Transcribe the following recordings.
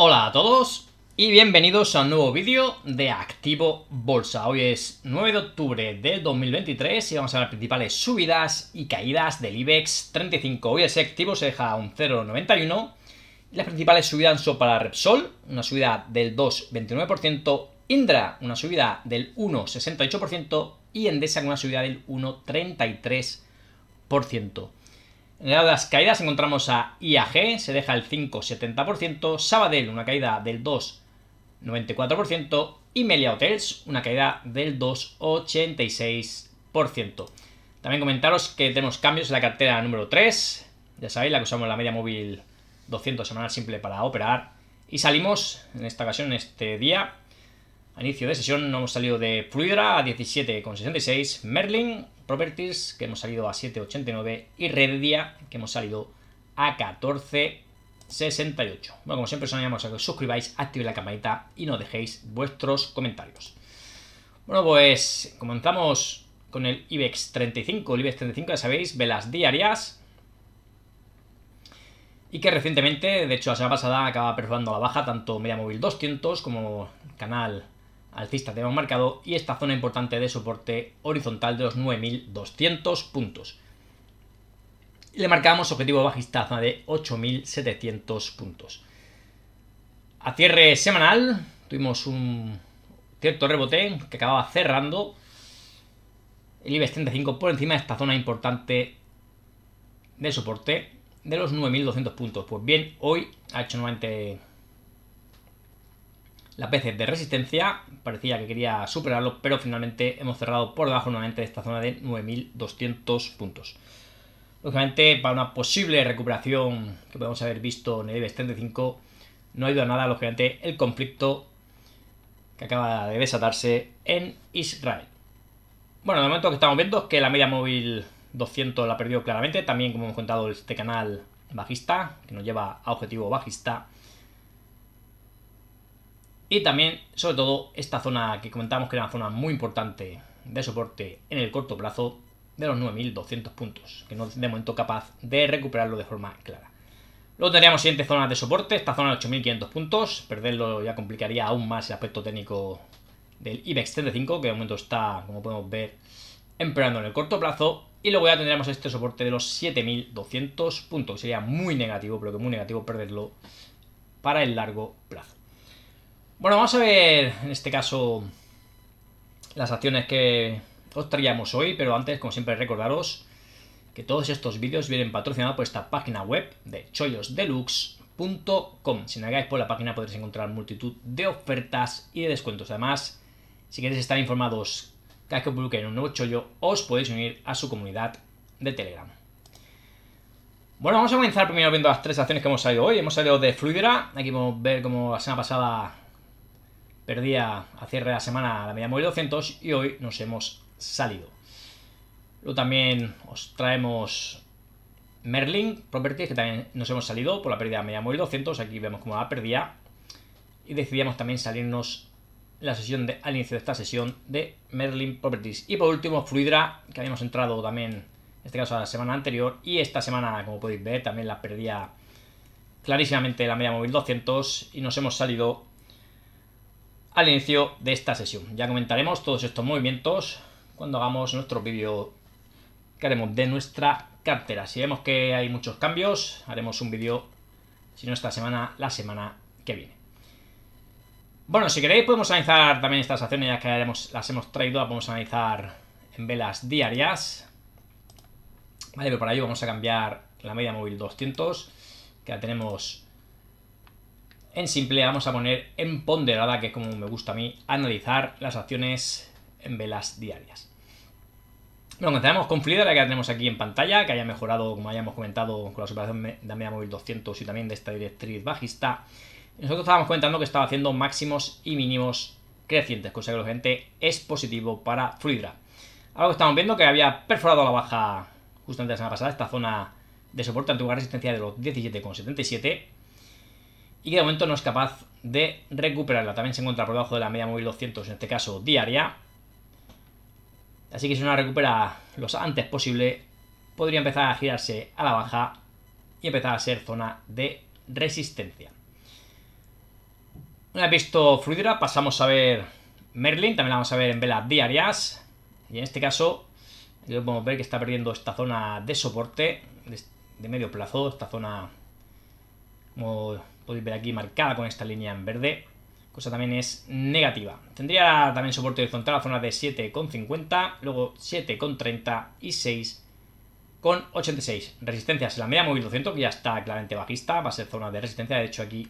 Hola a todos y bienvenidos a un nuevo vídeo de Activo Bolsa. Hoy es 9 de octubre de 2023 y vamos a ver las principales subidas y caídas del IBEX 35. Hoy el activo se deja un 0,91 las principales subidas son para Repsol, una subida del 2,29%, Indra, una subida del 1,68% y Endesa, una subida del 1,33%. En el lado de las caídas encontramos a IAG, se deja el 5,70%, Sabadell una caída del 2,94% y Melia Hotels una caída del 2,86%. También comentaros que tenemos cambios en la cartera número 3, ya sabéis, la que usamos la media móvil 200 semanal simple para operar. Y salimos, en esta ocasión, en este día, a inicio de sesión, no hemos salido de Fluidra a 17,66, Merlin Properties, que hemos salido a 7,89, y Reddia, que hemos salido a 14,68. Bueno, como siempre os animamos a que os suscribáis, activéis la campanita y nos dejéis vuestros comentarios. Bueno, pues comenzamos con el IBEX 35. El IBEX 35, ya sabéis, velas diarias. Y que recientemente, de hecho la semana pasada, acaba perfilando la baja tanto Media Móvil 200 como Canal alcista tenemos marcado y esta zona importante de soporte horizontal de los 9200 puntos. Le marcamos objetivo bajista zona de 8700 puntos. A cierre semanal tuvimos un cierto rebote que acababa cerrando el IBEX 35 por encima de esta zona importante de soporte de los 9200 puntos. Pues bien, hoy ha hecho nuevamente las veces de resistencia parecía que quería superarlo, pero finalmente hemos cerrado por debajo nuevamente de esta zona de 9.200 puntos. Lógicamente, para una posible recuperación que podemos haber visto en el IBEX 35, no ha ido a nada, lógicamente, el conflicto que acaba de desatarse en Israel. Bueno, de momento que estamos viendo es que la media móvil 200 la perdió claramente, también como hemos contado este canal bajista, que nos lleva a objetivo bajista. Y también, sobre todo, esta zona que comentábamos que era una zona muy importante de soporte en el corto plazo de los 9.200 puntos, que no es de momento capaz de recuperarlo de forma clara. Luego tendríamos siguiente zona de soporte, esta zona de 8.500 puntos, perderlo ya complicaría aún más el aspecto técnico del IBEX 35, que de momento está, como podemos ver, empeorando en el corto plazo. Y luego ya tendríamos este soporte de los 7.200 puntos, que sería muy negativo, pero que muy negativo perderlo para el largo plazo. Bueno, vamos a ver en este caso las acciones que os traíamos hoy, pero antes, como siempre, recordaros que todos estos vídeos vienen patrocinados por esta página web de chollosdeluxe.com. Si navegáis por la página podréis encontrar multitud de ofertas y de descuentos. Además, si queréis estar informados cada vez que publiquen un nuevo chollo, os podéis unir a su comunidad de Telegram. Bueno, vamos a comenzar primero viendo las tres acciones que hemos salido hoy. Hemos salido de Fluidera. Aquí podemos ver cómo la semana pasada perdía a cierre de la semana la media móvil 200 y hoy nos hemos salido. Luego también os traemos Merlin Properties, que también nos hemos salido por la pérdida de media móvil 200. Aquí vemos cómo la perdía. Y decidíamos también salirnos la sesión de, al inicio de esta sesión de Merlin Properties. Y por último, Fluidra, que habíamos entrado también, en este caso, a la semana anterior. Y esta semana, como podéis ver, también la perdía clarísimamente la media móvil 200 y nos hemos salido al inicio de esta sesión. Ya comentaremos todos estos movimientos cuando hagamos nuestro vídeo que haremos de nuestra cartera. Si vemos que hay muchos cambios, haremos un vídeo, si no esta semana, la semana que viene. Bueno, si queréis podemos analizar también estas acciones, ya que las hemos traído, las podemos analizar en velas diarias. Vale, pero para ello vamos a cambiar la media móvil 200, que la tenemos en simple vamos a poner en ponderada, que es como me gusta a mí, analizar las acciones en velas diarias. Bueno, comenzamos con Fluidra, la que tenemos aquí en pantalla, que haya mejorado, como hayamos comentado, con la superación de media móvil 200 y también de esta directriz bajista. Nosotros estábamos comentando que estaba haciendo máximos y mínimos crecientes, cosa que gente es positivo para Fluidra. Ahora que estamos viendo que había perforado la baja justamente la semana pasada esta zona de soporte ante una resistencia de los 17,77 y que de momento no es capaz de recuperarla. También se encuentra por debajo de la media móvil 200, en este caso diaria. Así que si no recupera lo antes posible, podría empezar a girarse a la baja y empezar a ser zona de resistencia. Una vez visto Fluidra, pasamos a ver Merlin, también la vamos a ver en velas diarias. Y en este caso, podemos ver que está perdiendo esta zona de soporte de medio plazo, esta zona como podéis ver aquí marcada con esta línea en verde, cosa también es negativa. Tendría también soporte horizontal a zona de 7,50, luego 7,30 y 6,86. Resistencia en la media móvil 200, que ya está claramente bajista, va a ser zona de resistencia, de hecho aquí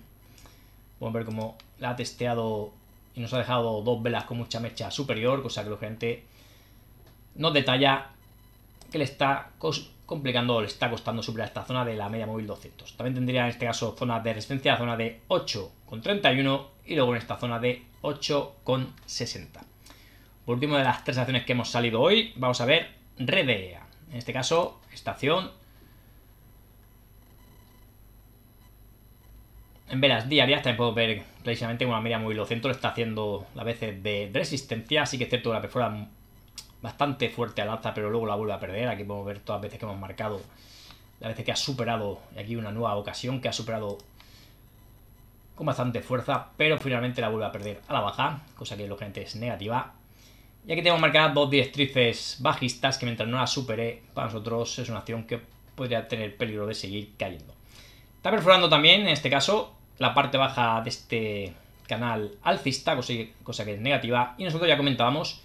podemos ver cómo la ha testeado y nos ha dejado dos velas con mucha mecha superior, cosa que la gente nos detalla que le está complicando o le está costando superar esta zona de la media móvil 200. También tendría en este caso zona de resistencia, zona de 8,31 y luego en esta zona de 8,60. Por último, de las tres acciones que hemos salido hoy, vamos a ver Redea. En este caso, estación En velas diarias también podemos ver precisamente una media móvil 200 está haciendo a veces de resistencia, así que es cierto que la perfora bastante fuerte al alza, pero luego la vuelve a perder. Aquí podemos ver todas las veces que hemos marcado, las veces que ha superado, y aquí una nueva ocasión que ha superado con bastante fuerza, pero finalmente la vuelve a perder a la baja, cosa que lógicamente es negativa. Y aquí tenemos marcadas dos directrices bajistas que mientras no las supere, para nosotros es una acción que podría tener peligro de seguir cayendo. Está perforando también, en este caso, la parte baja de este canal alcista, cosa que es negativa, y nosotros ya comentábamos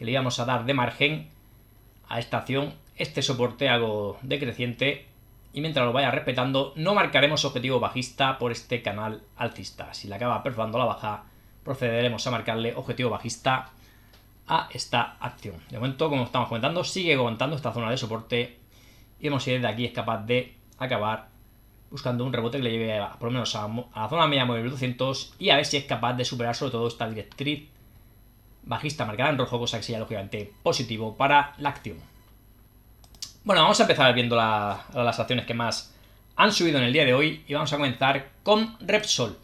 que le íbamos a dar de margen a esta acción, este soporte algo decreciente y mientras lo vaya respetando no marcaremos objetivo bajista por este canal alcista. Si le acaba perforando la baja procederemos a marcarle objetivo bajista a esta acción. De momento, como estamos comentando, sigue aguantando esta zona de soporte y vemos si desde aquí es capaz de acabar buscando un rebote que le lleve por lo menos a, la zona media móvil 200 y a ver si es capaz de superar sobre todo esta directriz bajista marcará en rojo, cosa que sería lógicamente positivo para la acción. Bueno, vamos a empezar viendo las acciones que más han subido en el día de hoy y vamos a comenzar con Repsol.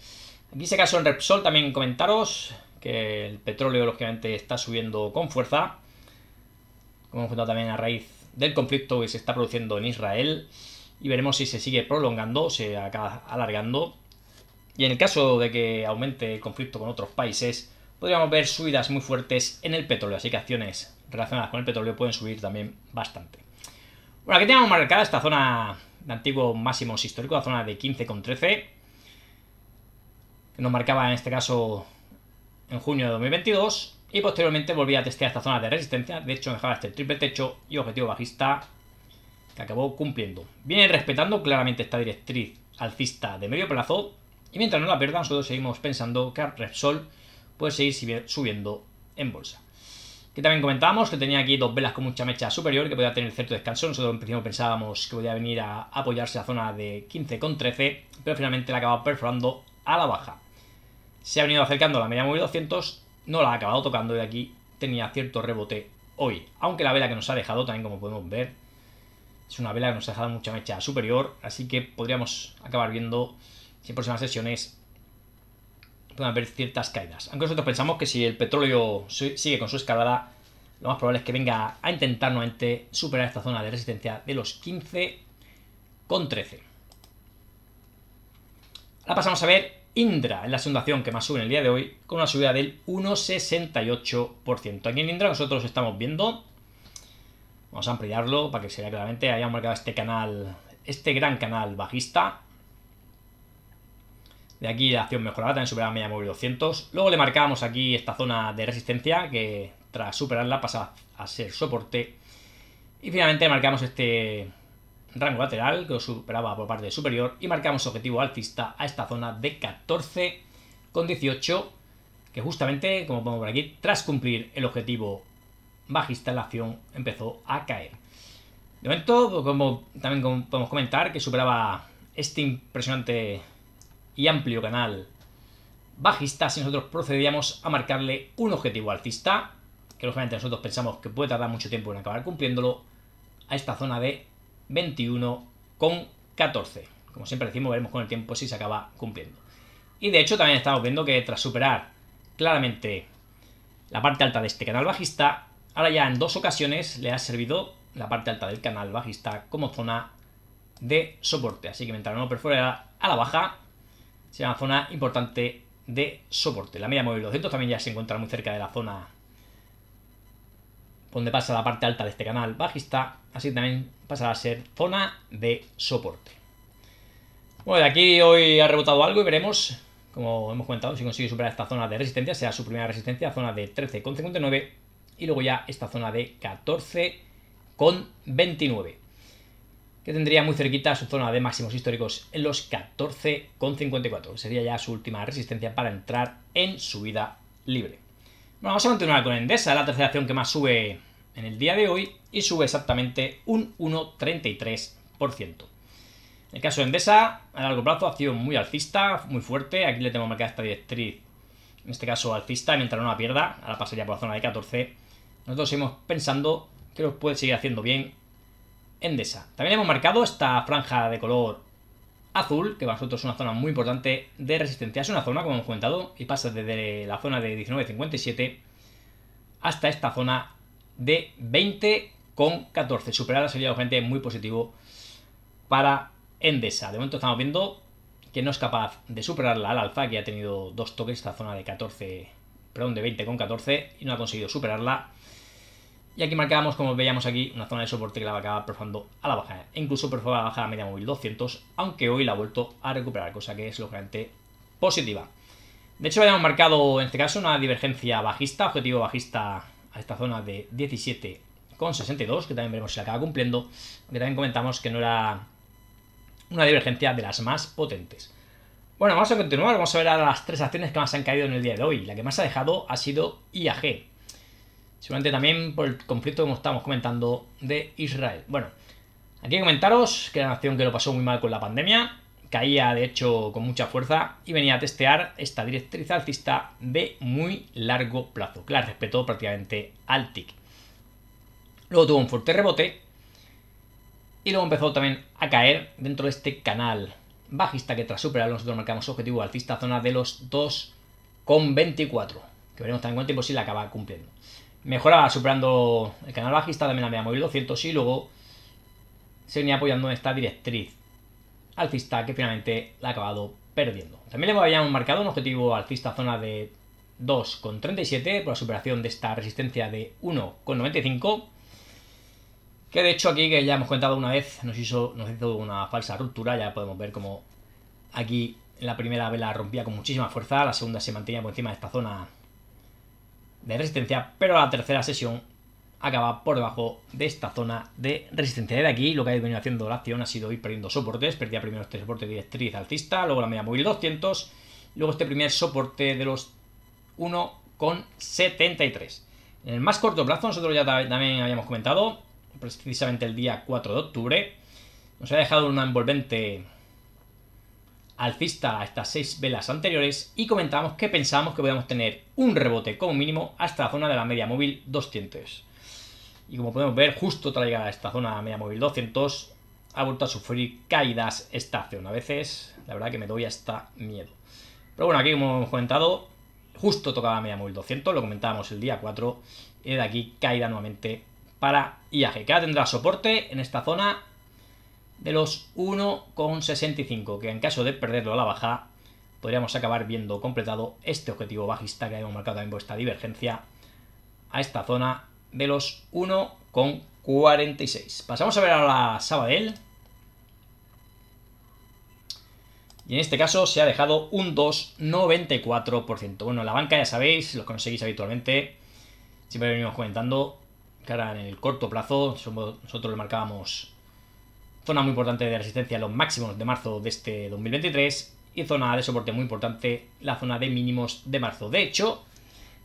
En este caso en Repsol también comentaros que el petróleo lógicamente está subiendo con fuerza, como hemos comentado también a raíz del conflicto que se está produciendo en Israel y veremos si se sigue prolongando, se acaba alargando. Y en el caso de que aumente el conflicto con otros países, podríamos ver subidas muy fuertes en el petróleo, así que acciones relacionadas con el petróleo pueden subir también bastante. Bueno, aquí tenemos marcada esta zona de antiguo máximos histórico, la zona de 15,13, que nos marcaba en este caso en junio de 2022, y posteriormente volvía a testear esta zona de resistencia, de hecho dejaba este triple techo y objetivo bajista que acabó cumpliendo. Viene respetando claramente esta directriz alcista de medio plazo, y mientras no la pierdan, nosotros seguimos pensando que Repsol puede seguir subiendo en bolsa. Que también comentábamos que tenía aquí dos velas con mucha mecha superior, que podía tener cierto descanso. Nosotros en principio pensábamos que podía venir a apoyarse a la zona de con 13 pero finalmente la acaba perforando a la baja. Se ha venido acercando a la media móvil 200, no la ha acabado tocando y aquí tenía cierto rebote hoy. Aunque la vela que nos ha dejado, también como podemos ver, es una vela que nos ha dejado mucha mecha superior, así que podríamos acabar viendo si en próximas sesiones pueden haber ciertas caídas. Aunque nosotros pensamos que si el petróleo sigue con su escalada, lo más probable es que venga a intentar nuevamente superar esta zona de resistencia de los 15 con 13. Ahora pasamos a ver Indra, en la sondación que más sube en el día de hoy, con una subida del 1,68%. Aquí en Indra nosotros estamos viendo, vamos a ampliarlo para que se vea claramente, hayamos marcado este canal, este gran canal bajista, de aquí la acción mejorada, también superaba media móvil 200. Luego le marcábamos aquí esta zona de resistencia que tras superarla pasa a ser soporte. Y finalmente marcamos este rango lateral que lo superaba por parte superior y marcamos objetivo alcista a esta zona de 14 con 18 que justamente, como podemos por aquí, tras cumplir el objetivo bajista la acción empezó a caer. De momento, pues, como también podemos comentar, que superaba este impresionante y amplio canal bajista si nosotros procedíamos a marcarle un objetivo alcista, que lógicamente nosotros pensamos que puede tardar mucho tiempo en acabar cumpliéndolo, a esta zona de 21,14. Como siempre decimos, veremos con el tiempo si se acaba cumpliendo. Y de hecho también estamos viendo que tras superar claramente la parte alta de este canal bajista, ahora ya en dos ocasiones le ha servido la parte alta del canal bajista como zona de soporte. Así que mientras no perfora a la baja, se una zona importante de soporte. La media móvil 200 también ya se encuentra muy cerca de la zona donde pasa la parte alta de este canal bajista, así también pasará a ser zona de soporte. Bueno, de aquí hoy ha rebotado algo y veremos, como hemos comentado, si consigue superar esta zona de resistencia, sea su primera resistencia, zona de 13,59 y luego ya esta zona de 14,29 que tendría muy cerquita su zona de máximos históricos en los 14,54, sería ya su última resistencia para entrar en subida libre. Bueno, vamos a continuar con Endesa, la tercera acción que más sube en el día de hoy y sube exactamente un 1,33%. En el caso de Endesa, a largo plazo, acción muy alcista, muy fuerte. Aquí le tenemos marcada esta directriz, en este caso alcista, mientras no la pierda, la pasaría por la zona de 14. Nosotros seguimos pensando que lo puede seguir haciendo bien Endesa. También hemos marcado esta franja de color azul, que para nosotros es una zona muy importante de resistencia. Es una zona, como hemos comentado, y pasa desde la zona de 19.57 hasta esta zona de 20,14. Superarla sería obviamente muy positivo para Endesa. De momento estamos viendo que no es capaz de superarla al alfa que ha tenido dos toques esta zona de 14, perdón, de 20,14 y no ha conseguido superarla. Y aquí marcábamos, como veíamos aquí, una zona de soporte que la acaba profundo a la baja. E incluso a la baja a la media móvil 200, aunque hoy la ha vuelto a recuperar, cosa que es lógicamente positiva. De hecho, habíamos marcado en este caso una divergencia bajista, objetivo bajista a esta zona de 17,62, que también veremos si la acaba cumpliendo, aunque también comentamos que no era una divergencia de las más potentes. Bueno, vamos a continuar, vamos a ver ahora las tres acciones que más han caído en el día de hoy. La que más ha dejado ha sido IAG, Seguramente también por el conflicto, como estamos comentando, de Israel. Bueno, aquí comentaros que la una nación que lo pasó muy mal con la pandemia, caía de hecho con mucha fuerza y venía a testear esta directriz alcista de muy largo plazo, claro respetó prácticamente al TIC. Luego tuvo un fuerte rebote y luego empezó también a caer dentro de este canal bajista que tras superar nosotros marcamos objetivo alcista zona de los 2,24, que veremos también cuánto tiempo si la acaba cumpliendo mejoraba superando el canal bajista, también la media móvil 200 y luego se venía apoyando esta directriz alcista que finalmente la ha acabado perdiendo. También le habíamos marcado un objetivo alcista zona de 2,37 por la superación de esta resistencia de 1,95 que de hecho aquí que ya hemos comentado una vez nos hizo, nos hizo una falsa ruptura, ya podemos ver como aquí la primera vela rompía con muchísima fuerza, la segunda se mantenía por encima de esta zona de resistencia, pero la tercera sesión acaba por debajo de esta zona de resistencia. De aquí lo que ha venido haciendo la acción ha sido ir perdiendo soportes, perdía primero este soporte directriz alcista, luego la media móvil 200, luego este primer soporte de los 1,73. En el más corto plazo, nosotros ya también habíamos comentado, precisamente el día 4 de octubre, nos ha dejado una envolvente alcista a estas seis velas anteriores y comentamos que pensábamos que podíamos tener un rebote como mínimo hasta la zona de la media móvil 200. Y como podemos ver, justo tras llegar a esta zona de la media móvil 200, ha vuelto a sufrir caídas esta zona. A veces, la verdad que me doy hasta miedo. Pero bueno, aquí como hemos comentado, justo tocaba media móvil 200, lo comentábamos el día 4, y de aquí caída nuevamente para IAG, que ahora tendrá soporte en esta zona de los 1,65, que en caso de perderlo a la baja, podríamos acabar viendo completado este objetivo bajista que hemos marcado en vuestra divergencia a esta zona de los 1,46. Pasamos a ver a la Sabadell. Y en este caso se ha dejado un 2,94%. Bueno, la banca ya sabéis, los conseguís habitualmente. Siempre venimos comentando que ahora en el corto plazo nosotros le marcábamos zona muy importante de resistencia, los máximos de marzo de este 2023 y zona de soporte muy importante, la zona de mínimos de marzo. De hecho,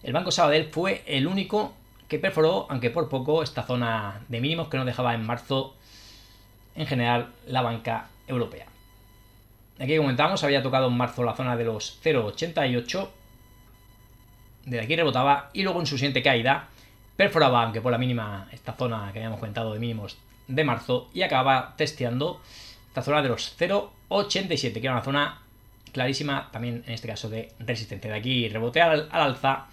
el Banco Sabadell fue el único que perforó, aunque por poco, esta zona de mínimos que nos dejaba en marzo en general la banca europea. Aquí comentamos, había tocado en marzo la zona de los 0,88, de aquí rebotaba y luego en su siguiente caída perforaba, aunque por la mínima, esta zona que habíamos comentado de mínimos de marzo y acaba testeando esta zona de los 0,87, que era una zona clarísima también en este caso de resistencia. De aquí rebotea al, alza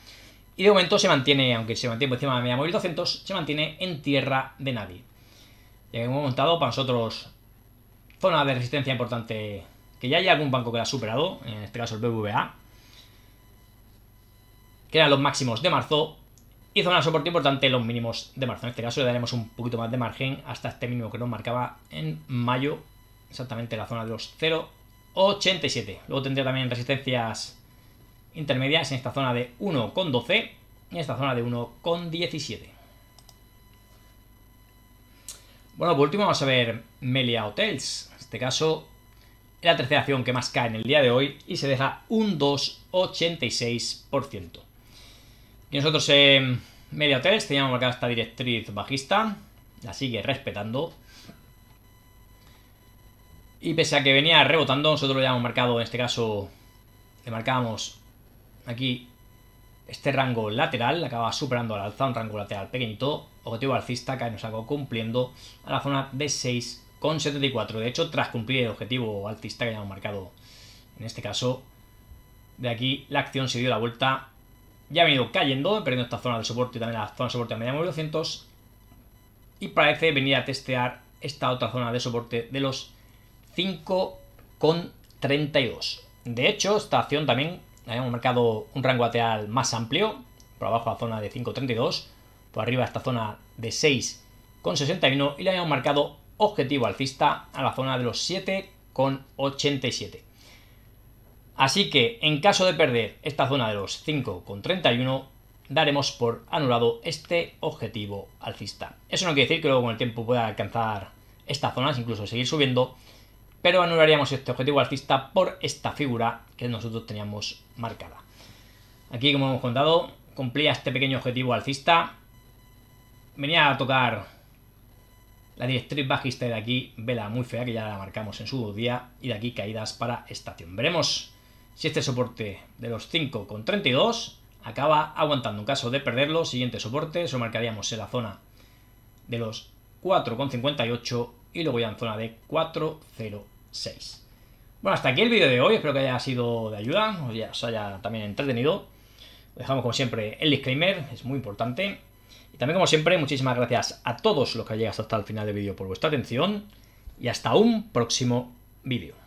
y de momento se mantiene, aunque se mantiene por encima de media móvil 200, se mantiene en tierra de nadie. Ya hemos montado para nosotros zona de resistencia importante, que ya hay algún banco que la ha superado, en este caso el BBVA, que eran los máximos de marzo, y zona de soporte importante los mínimos de marzo. En este caso le daremos un poquito más de margen hasta este mínimo que nos marcaba en mayo, exactamente la zona de los 0,87. Luego tendría también resistencias intermedias en esta zona de 1,12 y en esta zona de 1,17. Bueno, por último vamos a ver Melia Hotels. En este caso es la tercera acción que más cae en el día de hoy y se deja un 2,86%. Y nosotros en media 3 teníamos marcada esta directriz bajista, la sigue respetando. Y pese a que venía rebotando, nosotros lo habíamos marcado, en este caso, le marcábamos aquí este rango lateral, acaba superando al alza, un rango lateral pequeñito, objetivo alcista que nos hago cumpliendo a la zona de 6,74. De hecho, tras cumplir el objetivo alcista que habíamos marcado en este caso, de aquí la acción se dio la vuelta ya ha venido cayendo, perdiendo esta zona de soporte y también la zona de soporte de media 200. Y parece venir a testear esta otra zona de soporte de los 5,32. De hecho, esta acción también habíamos marcado un rango lateral más amplio. Por abajo a la zona de 5,32. Por arriba a esta zona de 6,61. Y le habíamos marcado objetivo alcista a la zona de los 7,87. Así que en caso de perder esta zona de los 5,31, daremos por anulado este objetivo alcista. Eso no quiere decir que luego con el tiempo pueda alcanzar estas zonas, incluso seguir subiendo, pero anularíamos este objetivo alcista por esta figura que nosotros teníamos marcada. Aquí, como hemos contado, cumplía este pequeño objetivo alcista, venía a tocar la directriz bajista de aquí, vela muy fea que ya la marcamos en su día, y de aquí caídas para estación. Veremos si este soporte de los 5,32 acaba aguantando en caso de perderlo, siguiente soporte, eso marcaríamos en la zona de los 4,58 y luego ya en zona de 4,06. Bueno, hasta aquí el vídeo de hoy, espero que haya sido de ayuda, os, os haya también entretenido. Os dejamos como siempre el disclaimer, es muy importante. Y también como siempre, muchísimas gracias a todos los que llegado hasta el final del vídeo por vuestra atención y hasta un próximo vídeo.